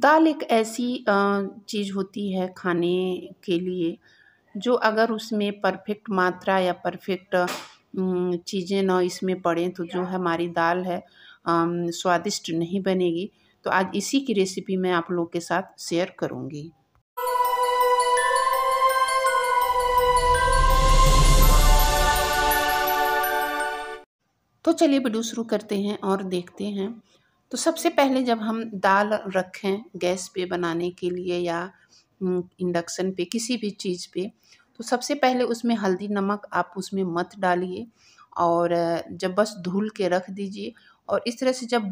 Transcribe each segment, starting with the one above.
दाल एक ऐसी चीज़ होती है खाने के लिए जो अगर उसमें परफेक्ट मात्रा या परफेक्ट चीज़ें ना इसमें पड़ें तो जो हमारी दाल है स्वादिष्ट नहीं बनेगी तो आज इसी की रेसिपी मैं आप लोग के साथ शेयर करूंगी तो चलिए वीडियो शुरू करते हैं और देखते हैं तो सबसे पहले जब हम दाल रखें गैस पे बनाने के लिए या इंडक्शन पे किसी भी चीज़ पे तो सबसे पहले उसमें हल्दी नमक आप उसमें मत डालिए और जब बस धुल के रख दीजिए और इस तरह से जब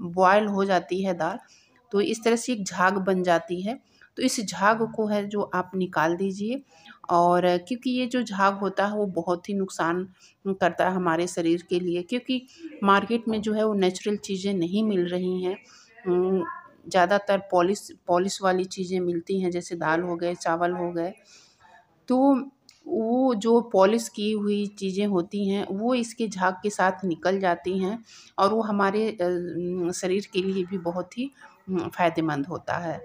बॉयल हो जाती है दाल तो इस तरह से एक झाग बन जाती है तो इस झाग को है जो आप निकाल दीजिए और क्योंकि ये जो झाग होता है वो बहुत ही नुकसान करता है हमारे शरीर के लिए क्योंकि मार्केट में जो है वो नेचुरल चीज़ें नहीं मिल रही हैं ज़्यादातर पॉलिश पॉलिश वाली चीज़ें मिलती हैं जैसे दाल हो गए चावल हो गए तो वो जो पॉलिश की हुई चीज़ें होती हैं वो इसके झाग के साथ निकल जाती हैं और वो हमारे शरीर के लिए भी बहुत ही फ़ायदेमंद होता है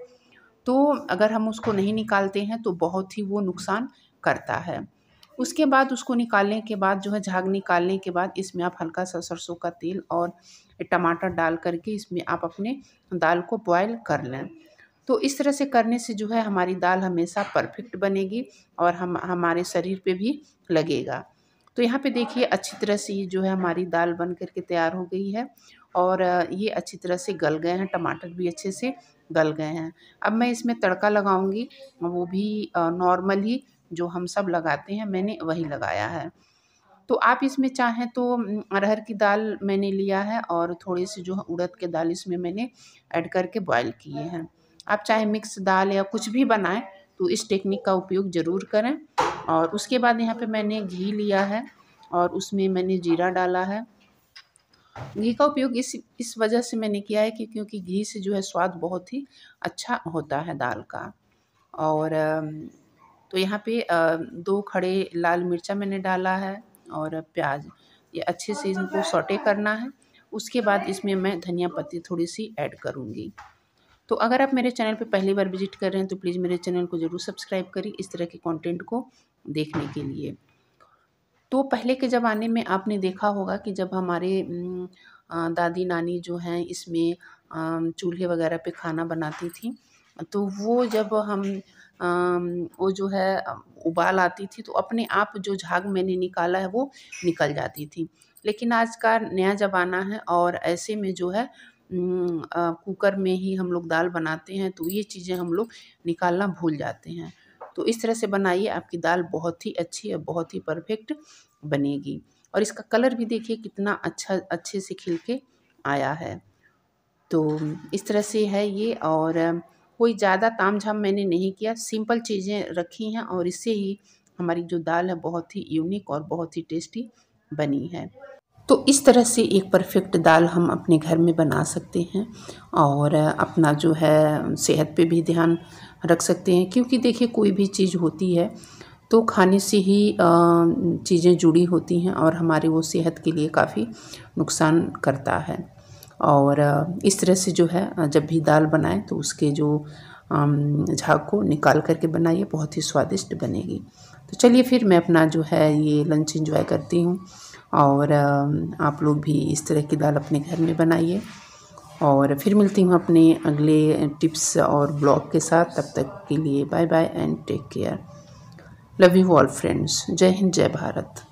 तो अगर हम उसको नहीं निकालते हैं तो बहुत ही वो नुकसान करता है उसके बाद उसको निकालने के बाद जो है झाग निकालने के बाद इसमें आप हल्का सा सरसों का तेल और टमाटर डाल करके इसमें आप अपने दाल को बॉयल कर लें तो इस तरह से करने से जो है हमारी दाल हमेशा परफेक्ट बनेगी और हम हमारे शरीर पे भी लगेगा तो यहाँ पे देखिए अच्छी तरह से ये जो है हमारी दाल बन करके तैयार हो गई है और ये अच्छी तरह से गल गए हैं टमाटर भी अच्छे से गल गए हैं अब मैं इसमें तड़का लगाऊंगी वो भी नॉर्मल ही जो हम सब लगाते हैं मैंने वही लगाया है तो आप इसमें चाहें तो अरहर की दाल मैंने लिया है और थोड़े से जो उड़द के दाल इसमें मैंने ऐड करके बॉयल किए हैं आप चाहे मिक्स दाल या कुछ भी बनाएं तो इस टेक्निक का उपयोग ज़रूर करें और उसके बाद यहाँ पे मैंने घी लिया है और उसमें मैंने जीरा डाला है घी का उपयोग इस इस वजह से मैंने किया है कि क्योंकि घी से जो है स्वाद बहुत ही अच्छा होता है दाल का और तो यहाँ पे दो खड़े लाल मिर्चा मैंने डाला है और प्याज ये अच्छे से इनको सोटे करना है उसके बाद इसमें मैं धनिया पत्ती थोड़ी सी ऐड करूँगी तो अगर आप मेरे चैनल पर पहली बार विजिट कर रहे हैं तो प्लीज़ मेरे चैनल को ज़रूर सब्सक्राइब करें इस तरह के कॉन्टेंट को देखने के लिए तो पहले के ज़माने में आपने देखा होगा कि जब हमारे दादी नानी जो हैं इसमें चूल्हे वगैरह पे खाना बनाती थी तो वो जब हम वो जो है उबाल आती थी तो अपने आप जो झाग मैंने निकाला है वो निकल जाती थी लेकिन आज का नया ज़माना है और ऐसे में जो है कुकर में ही हम लोग दाल बनाते हैं तो ये चीज़ें हम लोग निकालना भूल जाते हैं तो इस तरह से बनाइए आपकी दाल बहुत ही अच्छी और बहुत ही परफेक्ट बनेगी और इसका कलर भी देखिए कितना अच्छा अच्छे से खिल के आया है तो इस तरह से है ये और कोई ज़्यादा ताम झाम मैंने नहीं किया सिंपल चीज़ें रखी हैं और इससे ही हमारी जो दाल है बहुत ही यूनिक और बहुत ही टेस्टी बनी है तो इस तरह से एक परफेक्ट दाल हम अपने घर में बना सकते हैं और अपना जो है सेहत पे भी ध्यान रख सकते हैं क्योंकि देखिए कोई भी चीज़ होती है तो खाने से ही चीज़ें जुड़ी होती हैं और हमारे वो सेहत के लिए काफ़ी नुकसान करता है और इस तरह से जो है जब भी दाल बनाएं तो उसके जो झाग को निकाल करके बनाइए बहुत ही स्वादिष्ट बनेगी तो चलिए फिर मैं अपना जो है ये लंच इंजॉय करती हूँ और आप लोग भी इस तरह की दाल अपने घर में बनाइए और फिर मिलती हूँ अपने अगले टिप्स और ब्लॉग के साथ तब तक के लिए bye bye and take care love you all friends जय हिंद जय भारत